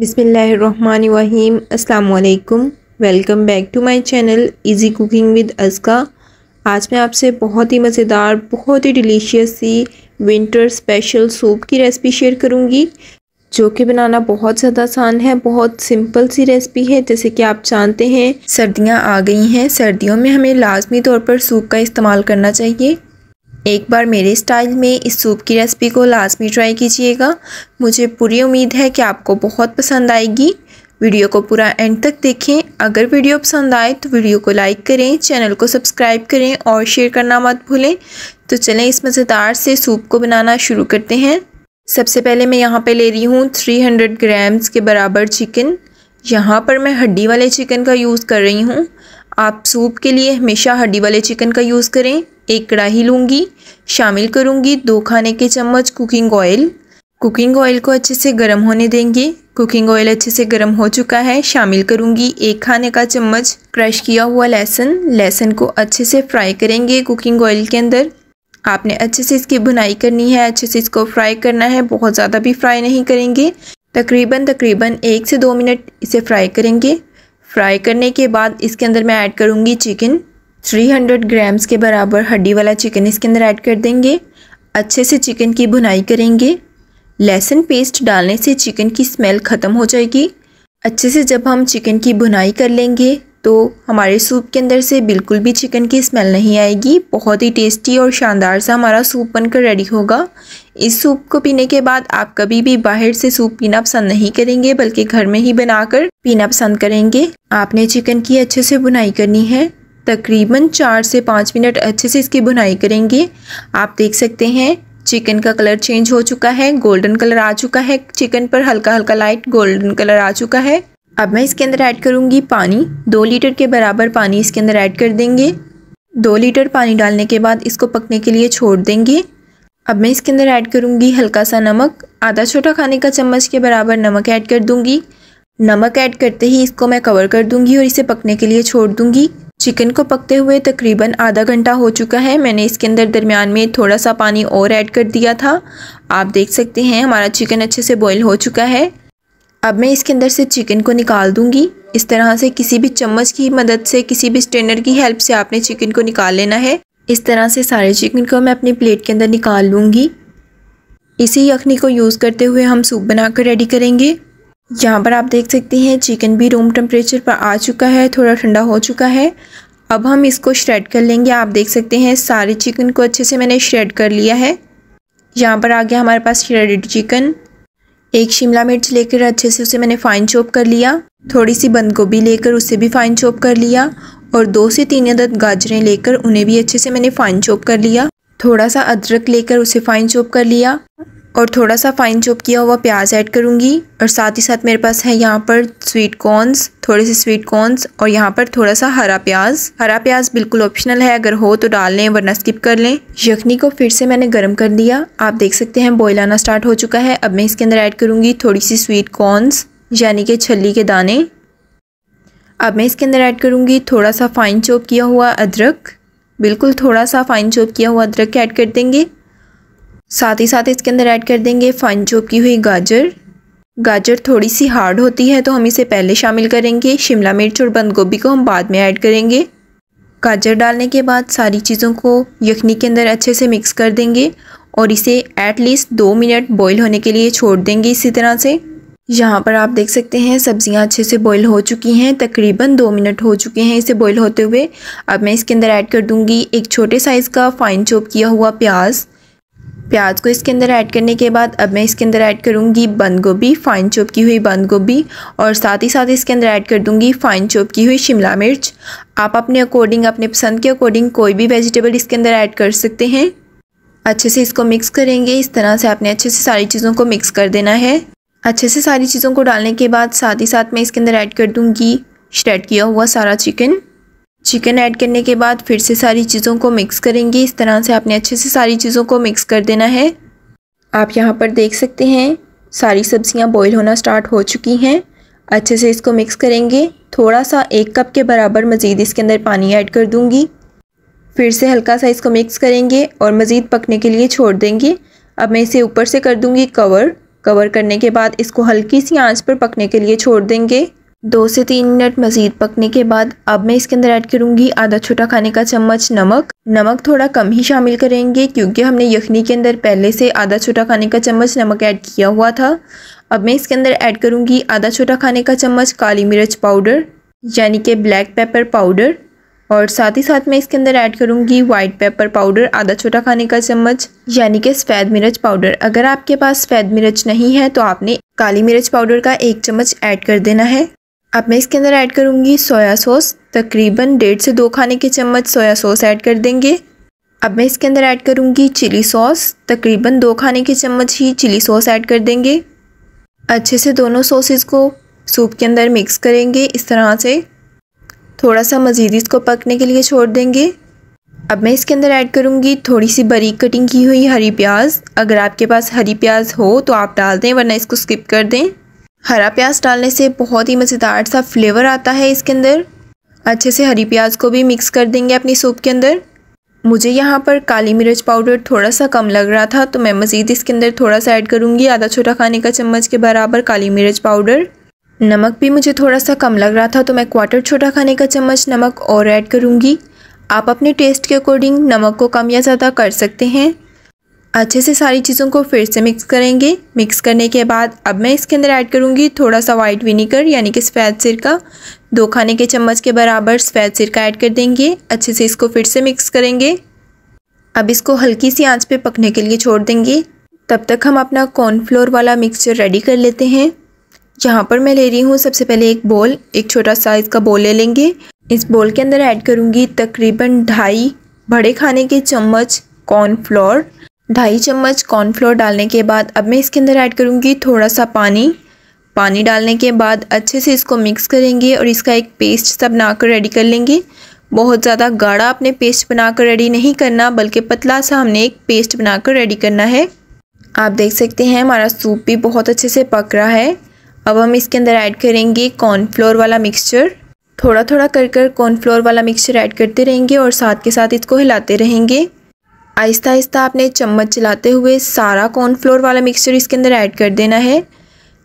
बिसमीम् अल्लाम welcome back to my channel easy cooking with Azka आज मैं आपसे बहुत ही मज़ेदार बहुत ही डिलीशियस सी विंटर स्पेशल सूप की रेसिपी शेयर करूंगी जो कि बनाना बहुत ज़्यादा आसान है बहुत सिंपल सी रेसिपी है जैसे कि आप जानते हैं सर्दियां आ गई हैं सर्दियों में हमें लाजमी तौर पर सूप का इस्तेमाल करना चाहिए एक बार मेरे स्टाइल में इस सूप की रेसिपी को लाजमी ट्राई कीजिएगा मुझे पूरी उम्मीद है कि आपको बहुत पसंद आएगी वीडियो को पूरा एंड तक देखें अगर वीडियो पसंद आए तो वीडियो को लाइक करें चैनल को सब्सक्राइब करें और शेयर करना मत भूलें तो चलें इस मज़ेदार से सूप को बनाना शुरू करते हैं सबसे पहले मैं यहाँ पे ले रही हूँ 300 ग्राम्स के बराबर चिकन यहाँ पर मैं हड्डी वाले चिकन का यूज़ कर रही हूँ आप सूप के लिए हमेशा हड्डी वाले चिकन का यूज़ करें एक कढ़ाई लूँगी शामिल करूँगी दो खाने के चम्मच कुकिंग ऑयल कुकिंग ऑयल को अच्छे से गर्म होने देंगे कुकिंग ऑयल अच्छे से गर्म हो चुका है शामिल करूँगी एक खाने का चम्मच क्रश किया हुआ लहसुन लहसुन को अच्छे से फ्राई करेंगे कुकिंग ऑयल के अंदर आपने अच्छे से इसकी भुनाई करनी है अच्छे से इसको फ्राई करना है बहुत ज़्यादा भी फ्राई नहीं करेंगे तकरीबन तकरीबन एक से दो मिनट इसे फ्राई करेंगे फ्राई करने के बाद इसके अंदर मैं ऐड करूँगी चिकन 300 ग्राम्स के बराबर हड्डी वाला चिकन इसके अंदर ऐड कर देंगे अच्छे से चिकन की भुनाई करेंगे लहसुन पेस्ट डालने से चिकन की स्मेल ख़त्म हो जाएगी अच्छे से जब हम चिकन की भुनाई कर लेंगे तो हमारे सूप के अंदर से बिल्कुल भी चिकन की स्मेल नहीं आएगी बहुत ही टेस्टी और शानदार सा हमारा सूप बनकर रेडी होगा इस सूप को पीने के बाद आप कभी भी बाहर से सूप पीना पसंद नहीं करेंगे बल्कि घर में ही बनाकर पीना पसंद करेंगे आपने चिकन की अच्छे से बुनाई करनी है तकरीबन चार से पाँच मिनट अच्छे से इसकी बुनाई करेंगे आप देख सकते हैं चिकन का कलर चेंज हो चुका है गोल्डन कलर आ चुका है चिकन पर हल्का हल्का लाइट गोल्डन कलर आ चुका है अब मैं इसके अंदर ऐड करूँगी पानी दो लीटर के बराबर पानी इसके अंदर ऐड कर देंगे दो लीटर पानी डालने के बाद इसको पकने के लिए छोड़ देंगे अब मैं इसके अंदर ऐड करूँगी हल्का सा नमक आधा छोटा खाने का चम्मच के बराबर नमक ऐड कर दूँगी नमक ऐड करते ही इसको मैं कवर कर दूँगी और इसे पकने के लिए छोड़ दूँगी चिकन को पकते हुए तकरीबन आधा घंटा हो चुका है मैंने इसके अंदर दरमियान में थोड़ा सा पानी और ऐड कर दिया था आप देख सकते हैं हमारा चिकन अच्छे से बॉईल हो चुका है अब मैं इसके अंदर से चिकन को निकाल दूंगी इस तरह से किसी भी चम्मच की मदद से किसी भी स्ट्रेनर की हेल्प से आपने चिकन को निकाल लेना है इस तरह से सारे चिकन को मैं अपनी प्लेट के अंदर निकाल लूँगी इसी यखनी को यूज़ करते हुए हम सूप बना रेडी करेंगे यहाँ पर आप देख सकते हैं चिकन भी रूम टेम्परेचर पर आ चुका है थोड़ा ठंडा हो चुका है अब हम इसको श्रेड कर लेंगे आप देख सकते हैं सारे चिकन को अच्छे से मैंने श्रेड कर लिया है यहाँ पर आ गया हमारे पास श्रेडेड चिकन एक शिमला मिर्च लेकर अच्छे से उसे मैंने फ़ाइन चॉप कर लिया थोड़ी सी बंद गोभी लेकर उसे भी फ़ाइन चॉप कर लिया और दो से तीन अदद गाजरें लेकर उन्हें भी अच्छे से मैंने फ़ाइन चॉप कर लिया थोड़ा सा अदरक लेकर उसे फ़ाइन चॉप कर लिया और थोड़ा सा फाइन चॉप किया हुआ प्याज ऐड करूँगी और साथ ही साथ मेरे पास है यहाँ पर स्वीट कॉर्नस थोड़े से स्वीट कॉर्नस और यहाँ पर थोड़ा सा हरा प्याज हरा प्याज बिल्कुल ऑप्शनल है अगर हो तो डाल लें वरना स्किप कर लें यखनी को फिर से मैंने गर्म कर दिया आप देख सकते हैं बॉयल आना स्टार्ट हो चुका है अब मैं इसके अंदर ऐड करूँगी थोड़ी सी स्वीट कॉर्नस यानी कि छली के दाने अब मैं इसके अंदर ऐड करूँगी थोड़ा सा फाइन चॉप किया हुआ अदरक बिल्कुल थोड़ा सा फाइन चॉप किया हुआ अदरक ऐड कर देंगे साथ ही साथ इसके अंदर ऐड कर देंगे फाइन चॉप की हुई गाजर गाजर थोड़ी सी हार्ड होती है तो हम इसे पहले शामिल करेंगे शिमला मिर्च और बंद गोभी को हम बाद में ऐड करेंगे गाजर डालने के बाद सारी चीज़ों को यखनी के अंदर अच्छे से मिक्स कर देंगे और इसे एटलीस्ट दो मिनट बॉईल होने के लिए छोड़ देंगे इसी तरह से यहाँ पर आप देख सकते हैं सब्जियाँ अच्छे से बॉईल हो चुकी हैं तकरीबन दो मिनट हो चुके हैं इसे बॉईल होते हुए अब मैं इसके अंदर ऐड कर दूँगी एक छोटे साइज़ का फाइन चॉप किया हुआ प्याज़ प्याज को इसके अंदर ऐड करने के बाद अब मैं इसके अंदर ऐड करूँगी बंद गोभी फाइन चॉप की हुई बंद गोभी और साथ ही साथ इसके अंदर ऐड कर दूँगी फाइन चॉप की हुई शिमला मिर्च आप अपने अकॉर्डिंग अपने पसंद के अकॉर्डिंग कोई भी वेजिटेबल इसके अंदर ऐड कर सकते हैं अच्छे से इसको मिक्स करेंगे इस तरह से आपने अच्छे से सारी चीज़ों को मिक्स कर देना है अच्छे से सारी चीज़ों को डालने के बाद साथ ही साथ मैं इसके अंदर ऐड कर दूँगी श्रेड किया हुआ सारा चिकन चिकन ऐड करने के बाद फिर से सारी चीज़ों को मिक्स करेंगे इस तरह से आपने अच्छे से सारी चीज़ों को मिक्स कर देना है आप यहाँ पर देख सकते हैं सारी सब्जियाँ बॉईल होना स्टार्ट हो चुकी हैं अच्छे से इसको मिक्स करेंगे थोड़ा सा एक कप के बराबर मज़ीद इसके अंदर पानी ऐड कर दूँगी फिर से हल्का सा इसको मिक्स करेंगे और मज़ीद पकने के लिए छोड़ देंगे अब मैं इसे ऊपर से कर दूँगी कवर कवर करने के बाद इसको हल्की सी आँच पर पकने के लिए छोड़ देंगे दो से तीन मिनट मज़ीद पकने के बाद अब मैं इसके अंदर ऐड करूँगी आधा छोटा खाने का चम्मच नमक नमक थोड़ा कम ही शामिल करेंगे क्योंकि हमने यखनी के अंदर पहले से आधा छोटा खाने का चम्मच नमक ऐड किया हुआ था अब मैं इसके अंदर ऐड करूँगी आधा छोटा खाने का चम्मच काली मिर्च पाउडर यानी कि ब्लैक पेपर पाउडर और साथ ही साथ मैं इसके अंदर ऐड करूँगी वाइट पेपर पाउडर आधा छोटा खाने का चम्मच यानी कि सफ़ेद मिर्च पाउडर अगर आपके पास सफ़ेद मिर्च नहीं है तो आपने काली मिर्च पाउडर का एक चम्मच ऐड कर देना है अब मैं इसके अंदर ऐड करूँगी सोया सॉस तकरीबन डेढ़ से दो खाने के चम्मच सोया सॉस ऐड कर देंगे अब मैं इसके अंदर ऐड करूँगी चिली सॉस तकरीबन दो खाने के चम्मच ही चिली सॉस ऐड कर देंगे अच्छे से दोनों सॉसेस को सूप के अंदर मिक्स करेंगे इस तरह से थोड़ा सा मज़ीद इसको पकने के लिए छोड़ देंगे अब मैं इसके अंदर ऐड करूँगी थोड़ी सी बारीक कटिंग की हुई हरी प्याज अगर आपके पास हरी प्याज हो तो आप डाल दें वरना इसको स्किप कर दें हरा प्याज डालने से बहुत ही मज़ेदार सा फ्लेवर आता है इसके अंदर अच्छे से हरी प्याज को भी मिक्स कर देंगे अपनी सूप के अंदर मुझे यहाँ पर काली मिर्च पाउडर थोड़ा सा कम लग रहा था तो मैं मज़ीद इसके अंदर थोड़ा सा ऐड करूँगी आधा छोटा खाने का चम्मच के बराबर काली मिर्च पाउडर नमक भी मुझे थोड़ा सा कम लग रहा था तो मैं क्वार्टर छोटा खाने का चम्मच नमक और ऐड करूँगी आप अपने टेस्ट के अकॉर्डिंग नमक को कम या ज़्यादा कर सकते हैं अच्छे से सारी चीज़ों को फिर से मिक्स करेंगे मिक्स करने के बाद अब मैं इसके अंदर ऐड करूँगी थोड़ा सा वाइट विनीगर यानी कि सफ़ेद सिरका दो खाने के चम्मच के बराबर सफ़ेद सिरका ऐड कर देंगे अच्छे से इसको फिर से मिक्स करेंगे अब इसको हल्की सी आंच पे पकने के लिए छोड़ देंगे तब तक हम अपना कॉर्नफ्लोर वाला मिक्सचर रेडी कर लेते हैं यहाँ पर मैं ले रही हूँ सबसे पहले एक बोल एक छोटा साइज़ का बोल ले लेंगे इस बोल के अंदर ऐड करूँगी तकरीबन ढाई बड़े खाने के चम्मच कॉर्नफ्लोर ढाई चम्मच कॉर्नफ्लोर डालने के बाद अब मैं इसके अंदर ऐड करूँगी थोड़ा सा पानी पानी डालने के बाद अच्छे से इसको मिक्स करेंगे और इसका एक पेस्ट सा बनाकर रेडी कर लेंगे बहुत ज़्यादा गाढ़ा आपने पेस्ट बनाकर रेडी नहीं करना बल्कि पतला सा हमने एक पेस्ट बनाकर रेडी करना है आप देख सकते हैं हमारा सूप भी बहुत अच्छे से पक रहा है अब हम इसके अंदर ऐड करेंगे कॉर्नफ्लोर वाला मिक्सचर थोड़ा थोड़ा कर कर कॉर्नफ्लोर वाला मिक्सचर ऐड करते रहेंगे और साथ के साथ इसको हिलाते रहेंगे आहिस्ता आहिस्ता आपने चम्मच चलाते हुए सारा कॉर्नफ्लोर वाला मिक्सचर इसके अंदर ऐड कर देना है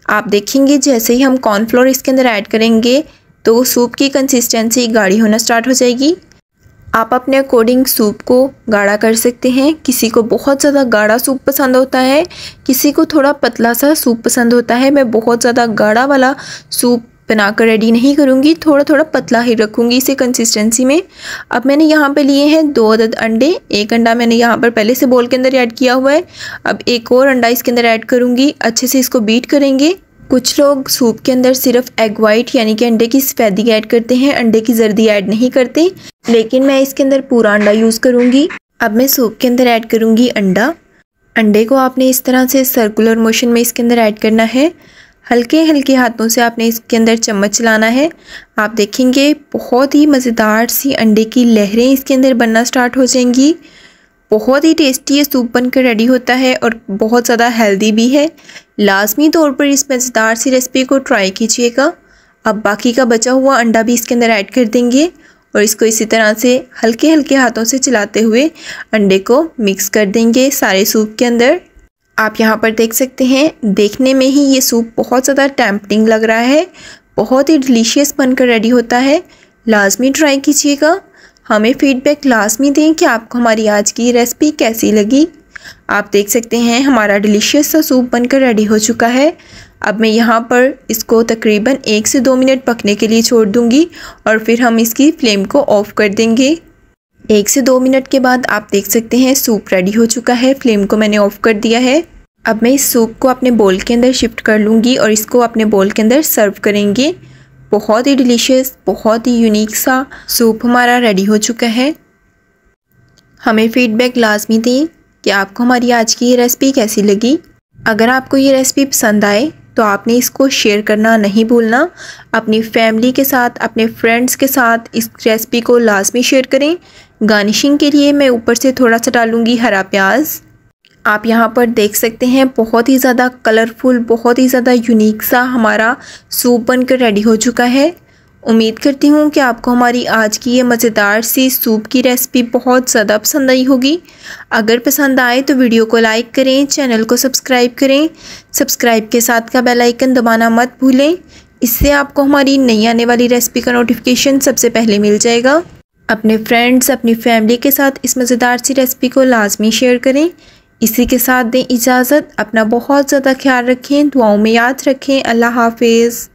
आप देखेंगे जैसे ही हम कॉर्नफ्लोर इसके अंदर ऐड करेंगे तो सूप की कंसिस्टेंसी गाढ़ी होना स्टार्ट हो जाएगी आप अपने अकॉर्डिंग सूप को गाढ़ा कर सकते हैं किसी को बहुत ज़्यादा गाढ़ा सूप पसंद होता है किसी को थोड़ा पतला सा सूप पसंद होता है मैं बहुत ज़्यादा गाढ़ा वाला सूप बनाकर रेडी नहीं करूँगी थोड़ा थोड़ा पतला ही रखूँगी इसे कंसिस्टेंसी में अब मैंने यहाँ पे लिए हैं दो अदद अंडे एक अंडा मैंने यहाँ पर पहले से बोल के अंदर ऐड किया हुआ है अब एक और अंडा इसके अंदर ऐड करूँगी अच्छे से इसको बीट करेंगे कुछ लोग सूप के अंदर सिर्फ एग वाइट यानी कि अंडे की सफ़ेदी ऐड करते हैं अंडे की जर्दी ऐड नहीं करते लेकिन मैं इसके अंदर पूरा अंडा यूज़ करूँगी अब मैं सूप के अंदर ऐड करूँगी अंडा अंडे को आपने इस तरह से सर्कुलर मोशन में इसके अंदर ऐड करना है हल्के हल्के हाथों से आपने इसके अंदर चम्मच चलाना है आप देखेंगे बहुत ही मज़ेदार सी अंडे की लहरें इसके अंदर बनना स्टार्ट हो जाएंगी बहुत ही टेस्टी ये सूप बनकर रेडी होता है और बहुत ज़्यादा हेल्दी भी है लाजमी तौर पर इस मज़ेदार सी रेसिपी को ट्राई कीजिएगा अब बाकी का बचा हुआ अंडा भी इसके अंदर ऐड कर देंगे और इसको इसी तरह से हल्के हल्के हाथों से चलाते हुए अंडे को मिक्स कर देंगे सारे सूप के अंदर आप यहाँ पर देख सकते हैं देखने में ही ये सूप बहुत ज़्यादा टैम्पटिंग लग रहा है बहुत ही डिलीशियस बनकर रेडी होता है लाजमी ट्राई कीजिएगा हमें फीडबैक लाजमी दें कि आपको हमारी आज की रेसिपी कैसी लगी आप देख सकते हैं हमारा डिलीशियस सा सूप बनकर रेडी हो चुका है अब मैं यहाँ पर इसको तकरीबन एक से दो मिनट पकने के लिए छोड़ दूँगी और फिर हम इसकी फ्लेम को ऑफ़ कर देंगे एक से दो मिनट के बाद आप देख सकते हैं सूप रेडी हो चुका है फ्लेम को मैंने ऑफ कर दिया है अब मैं इस सूप को अपने बोल के अंदर शिफ्ट कर लूँगी और इसको अपने बोल के अंदर सर्व करेंगे बहुत ही डिलीशियस बहुत ही यूनिक सा सूप हमारा रेडी हो चुका है हमें फीडबैक लाजमी दें कि आपको हमारी आज की ये रेसिपी कैसी लगी अगर आपको ये रेसिपी पसंद आए तो आपने इसको शेयर करना नहीं भूलना अपनी फैमिली के साथ अपने फ्रेंड्स के साथ इस रेसिपी को लाजमी शेयर करें गार्निशिंग के लिए मैं ऊपर से थोड़ा सा डालूँगी हरा प्याज आप यहाँ पर देख सकते हैं बहुत ही ज़्यादा कलरफुल बहुत ही ज़्यादा यूनिक सा हमारा सूप बनकर रेडी हो चुका है उम्मीद करती हूँ कि आपको हमारी आज की ये मज़ेदार सी सूप की रेसिपी बहुत ज़्यादा पसंद आई होगी अगर पसंद आए तो वीडियो को लाइक करें चैनल को सब्सक्राइब करें सब्सक्राइब के साथ का बेल आइकन दबाना मत भूलें इससे आपको हमारी नई आने वाली रेसिपी का नोटिफिकेशन सबसे पहले मिल जाएगा अपने फ्रेंड्स अपनी फैमिली के साथ इस मज़ेदार सी रेसिपी को लाजमी शेयर करें इसी के साथ दें इजाज़त अपना बहुत ज़्यादा ख्याल रखें दुआओं में याद रखें अल्लाह हाफिज़